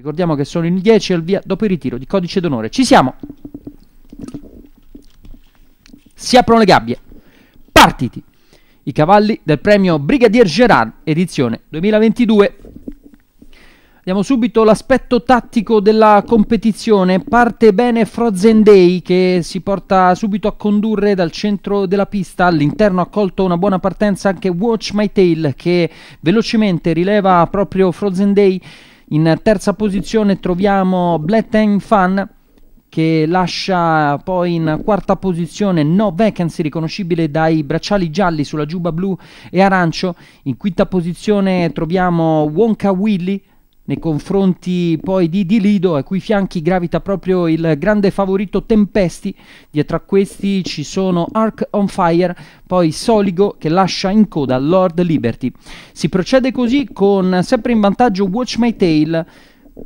Ricordiamo che sono in 10 al via dopo il ritiro di codice d'onore. Ci siamo! Si aprono le gabbie. Partiti! I cavalli del premio Brigadier Gerard, edizione 2022. Vediamo subito l'aspetto tattico della competizione. Parte bene Frozen Day che si porta subito a condurre dal centro della pista. All'interno ha colto una buona partenza anche Watch My Tail che velocemente rileva proprio Frozen Day in terza posizione troviamo Blatten Fan che lascia poi in quarta posizione No Vacancy riconoscibile dai bracciali gialli sulla giubba blu e arancio. In quinta posizione troviamo Wonka Willy nei confronti poi di Di Lido, ai cui fianchi gravita proprio il grande favorito Tempesti. Dietro a questi ci sono Arc on Fire, poi Soligo che lascia in coda Lord Liberty. Si procede così con sempre in vantaggio Watch My Tail.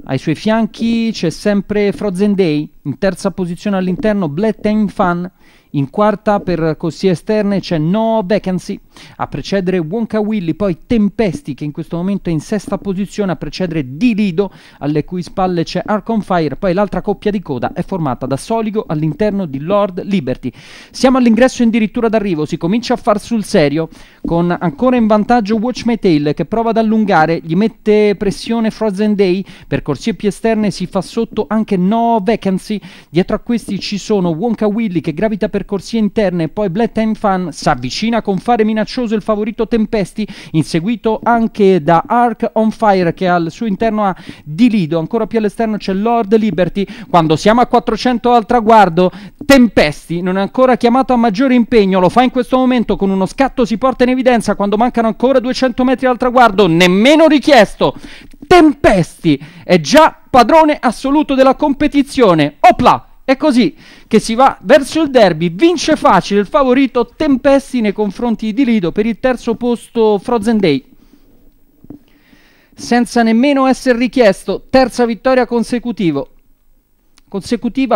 Ai suoi fianchi c'è sempre Frozen Day, in terza posizione all'interno Black Time Fan, in quarta per corsie esterne c'è No Vacancy a precedere Wonka Willy, poi Tempesti che in questo momento è in sesta posizione a precedere Di Lido alle cui spalle c'è Arc on Fire, poi l'altra coppia di coda è formata da Soligo all'interno di Lord Liberty. Siamo all'ingresso addirittura d'arrivo, si comincia a far sul serio con ancora in vantaggio Watch My Tail che prova ad allungare, gli mette pressione Frozen Day, per corsie più esterne si fa sotto anche No Vacancy, dietro a questi ci sono Wonka Willy che gravita per per corsie interne e poi Black Time Fan si avvicina con fare minaccioso il favorito Tempesti, inseguito anche da Ark on Fire che al suo interno ha Di Lido, ancora più all'esterno c'è Lord Liberty, quando siamo a 400 al traguardo, Tempesti non è ancora chiamato a maggiore impegno, lo fa in questo momento con uno scatto si porta in evidenza quando mancano ancora 200 metri al traguardo, nemmeno richiesto. Tempesti è già padrone assoluto della competizione. Opla! È così che si va verso il derby, vince facile il favorito Tempesti nei confronti di Lido per il terzo posto Frozen Day. Senza nemmeno essere richiesto, terza vittoria consecutiva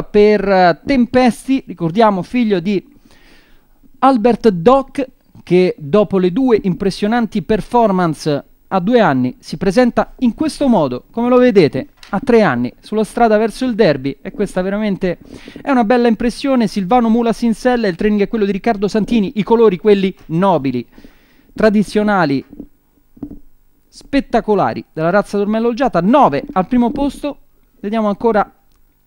per eh, Tempesti, ricordiamo figlio di Albert Doc che dopo le due impressionanti performance a due anni si presenta in questo modo, come lo vedete, a tre anni sulla strada verso il derby e questa veramente è una bella impressione. Silvano Mula Sinsella, il training è quello di Riccardo Santini, i colori quelli nobili, tradizionali, spettacolari della razza Dormello Olgiata, 9 al primo posto, vediamo ancora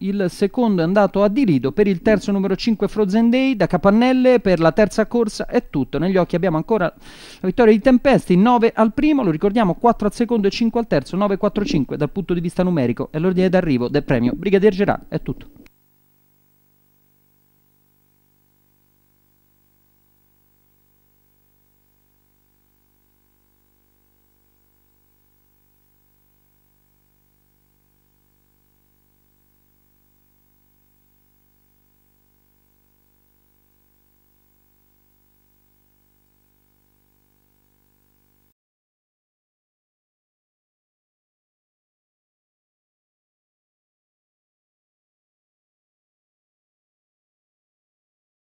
il secondo è andato a Di per il terzo numero 5 Frozen Day, da Capannelle per la terza corsa è tutto. Negli occhi abbiamo ancora la vittoria di Tempesti, 9 al primo, lo ricordiamo, 4 al secondo e 5 al terzo, 9-4-5 dal punto di vista numerico è l'ordine d'arrivo del premio Brigadier Gerard, è tutto.